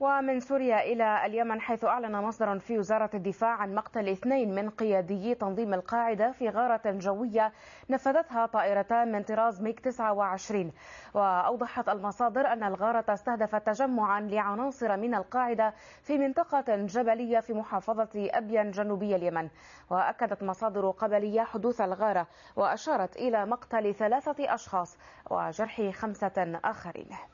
ومن سوريا إلى اليمن حيث أعلن مصدر في وزارة الدفاع عن مقتل اثنين من قياديي تنظيم القاعدة في غارة جوية نفذتها طائرتان من طراز ميك 29 وأوضحت المصادر أن الغارة استهدفت تجمعا لعناصر من القاعدة في منطقة جبلية في محافظة أبين جنوبي اليمن وأكدت مصادر قبلية حدوث الغارة وأشارت إلى مقتل ثلاثة أشخاص وجرح خمسة آخرين